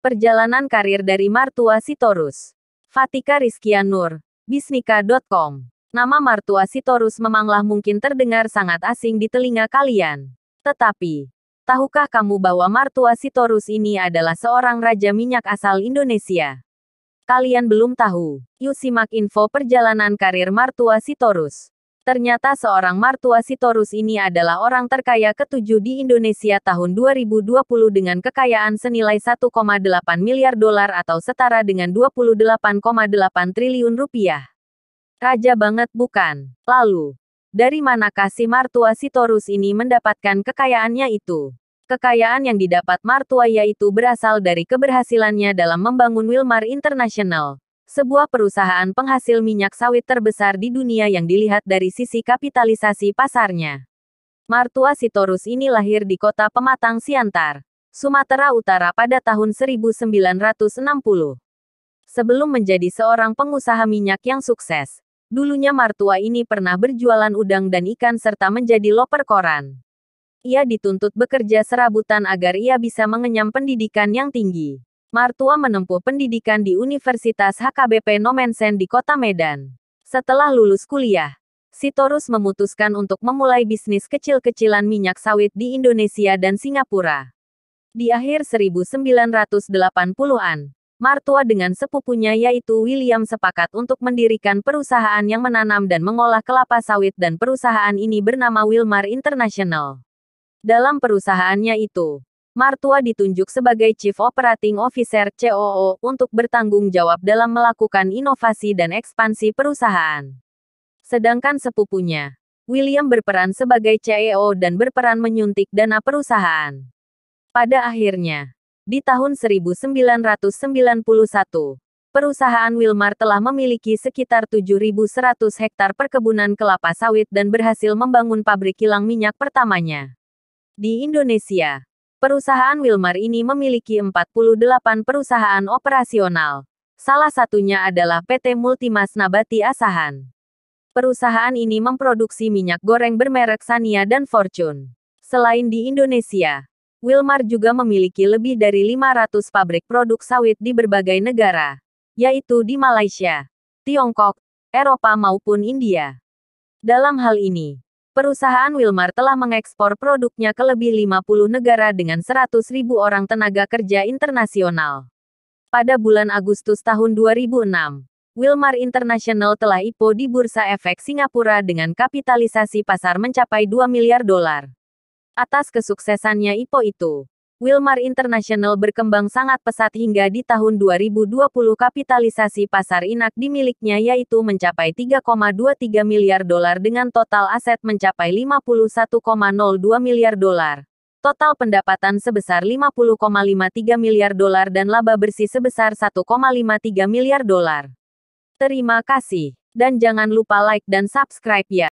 Perjalanan karir dari Martua Sitorus. Fatika Rizkian Nur, bisnika.com. Nama Martua Sitorus memanglah mungkin terdengar sangat asing di telinga kalian. Tetapi, tahukah kamu bahwa Martua Sitorus ini adalah seorang raja minyak asal Indonesia? Kalian belum tahu. Yuk simak info perjalanan karir Martua Sitorus. Ternyata seorang Martua Sitorus ini adalah orang terkaya ketujuh di Indonesia tahun 2020 dengan kekayaan senilai 1,8 miliar dolar atau setara dengan 28,8 triliun rupiah. Raja banget bukan? Lalu, dari mana kasih Martua Sitorus ini mendapatkan kekayaannya itu? Kekayaan yang didapat Martua yaitu berasal dari keberhasilannya dalam membangun Wilmar International, sebuah perusahaan penghasil minyak sawit terbesar di dunia yang dilihat dari sisi kapitalisasi pasarnya. Martua Sitorus ini lahir di kota Pematang Siantar, Sumatera Utara pada tahun 1960. Sebelum menjadi seorang pengusaha minyak yang sukses, dulunya Martua ini pernah berjualan udang dan ikan serta menjadi loper koran. Ia dituntut bekerja serabutan agar ia bisa mengenyam pendidikan yang tinggi. Martua menempuh pendidikan di Universitas HKBP Nomensen di Kota Medan. Setelah lulus kuliah, Sitorus memutuskan untuk memulai bisnis kecil-kecilan minyak sawit di Indonesia dan Singapura. Di akhir 1980-an, Martua dengan sepupunya yaitu William sepakat untuk mendirikan perusahaan yang menanam dan mengolah kelapa sawit dan perusahaan ini bernama Wilmar International. Dalam perusahaannya itu, Martua ditunjuk sebagai Chief Operating Officer COO untuk bertanggung jawab dalam melakukan inovasi dan ekspansi perusahaan. Sedangkan sepupunya, William berperan sebagai CEO dan berperan menyuntik dana perusahaan. Pada akhirnya, di tahun 1991, perusahaan Wilmar telah memiliki sekitar 7.100 hektar perkebunan kelapa sawit dan berhasil membangun pabrik kilang minyak pertamanya. Di Indonesia, Perusahaan Wilmar ini memiliki 48 perusahaan operasional. Salah satunya adalah PT Multimas Nabati Asahan. Perusahaan ini memproduksi minyak goreng bermerek Sania dan Fortune. Selain di Indonesia, Wilmar juga memiliki lebih dari 500 pabrik produk sawit di berbagai negara, yaitu di Malaysia, Tiongkok, Eropa maupun India. Dalam hal ini, Perusahaan Wilmar telah mengekspor produknya ke lebih 50 negara dengan 100 ribu orang tenaga kerja internasional. Pada bulan Agustus tahun 2006, Wilmar International telah IPO di Bursa Efek Singapura dengan kapitalisasi pasar mencapai 2 miliar dolar. Atas kesuksesannya IPO itu, Wilmar International berkembang sangat pesat hingga di tahun 2020 kapitalisasi pasar inak di yaitu mencapai 3,23 miliar dolar dengan total aset mencapai 51,02 miliar dolar. Total pendapatan sebesar 50,53 miliar dolar dan laba bersih sebesar 1,53 miliar dolar. Terima kasih dan jangan lupa like dan subscribe ya.